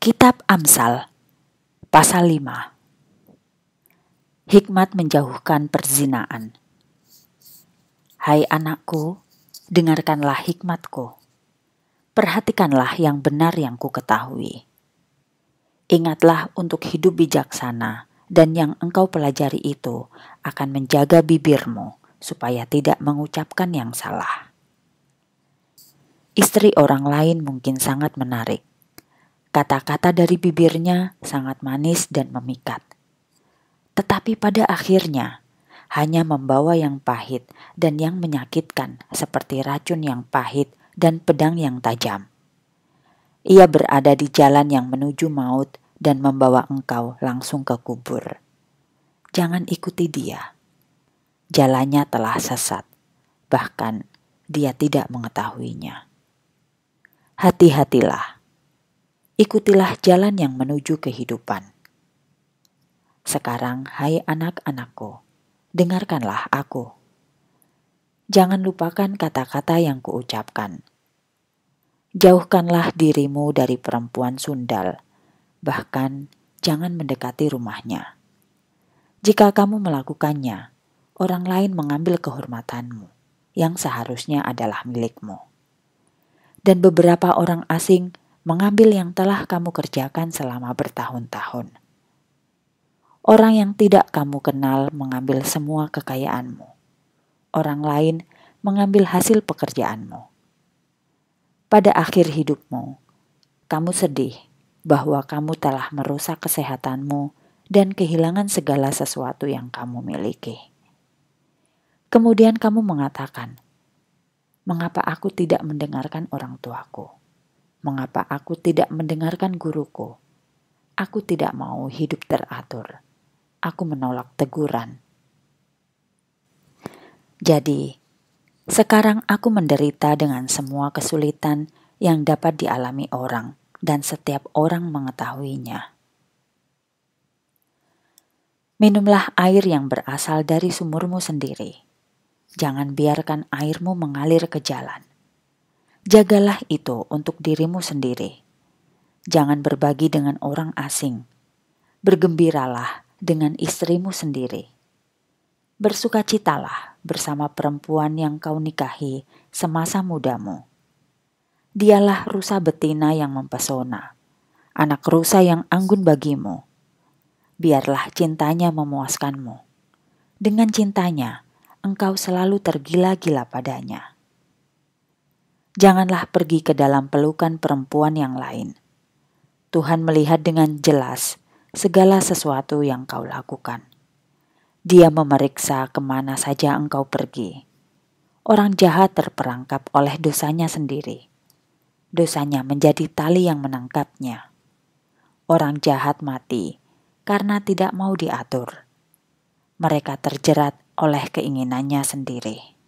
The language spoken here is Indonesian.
Kitab Amsal pasal 5 Hikmat menjauhkan perzinaan Hai anakku, dengarkanlah hikmatku. Perhatikanlah yang benar yang ku ketahui. Ingatlah untuk hidup bijaksana dan yang engkau pelajari itu akan menjaga bibirmu supaya tidak mengucapkan yang salah. Istri orang lain mungkin sangat menarik, Kata-kata dari bibirnya sangat manis dan memikat. Tetapi pada akhirnya hanya membawa yang pahit dan yang menyakitkan seperti racun yang pahit dan pedang yang tajam. Ia berada di jalan yang menuju maut dan membawa engkau langsung ke kubur. Jangan ikuti dia. Jalannya telah sesat, bahkan dia tidak mengetahuinya. Hati-hatilah Ikutilah jalan yang menuju kehidupan. Sekarang, hai anak-anakku, dengarkanlah aku. Jangan lupakan kata-kata yang kuucapkan. Jauhkanlah dirimu dari perempuan sundal, bahkan jangan mendekati rumahnya. Jika kamu melakukannya, orang lain mengambil kehormatanmu yang seharusnya adalah milikmu. Dan beberapa orang asing mengambil yang telah kamu kerjakan selama bertahun-tahun. Orang yang tidak kamu kenal mengambil semua kekayaanmu. Orang lain mengambil hasil pekerjaanmu. Pada akhir hidupmu, kamu sedih bahwa kamu telah merusak kesehatanmu dan kehilangan segala sesuatu yang kamu miliki. Kemudian kamu mengatakan, "Mengapa aku tidak mendengarkan orang tuaku?" Mengapa aku tidak mendengarkan guruku? Aku tidak mau hidup teratur. Aku menolak teguran. Jadi, sekarang aku menderita dengan semua kesulitan yang dapat dialami orang, dan setiap orang mengetahuinya. Minumlah air yang berasal dari sumurmu sendiri. Jangan biarkan airmu mengalir ke jalan Jagalah itu untuk dirimu sendiri. Jangan berbagi dengan orang asing. Bergembiralah dengan istrimu sendiri. Bersukacitalah bersama perempuan yang kau nikahi semasa mudamu. Dialah rusa betina yang mempesona, anak rusa yang anggun bagimu. Biarlah cintanya memuaskanmu. Dengan cintanya, engkau selalu tergila-gila padanya janganlah pergi ke dalam pelukan perempuan yang lain. Tuhan melihat dengan jelas segala sesuatu yang kau lakukan. Dia memeriksa kemana saja engkau pergi. Orang jahat terperangkap oleh dosanya sendiri. Dosanya menjadi tali yang menangkapnya. Orang jahat mati karena tidak mau diatur. Mereka terjerat oleh keinginannya sendiri.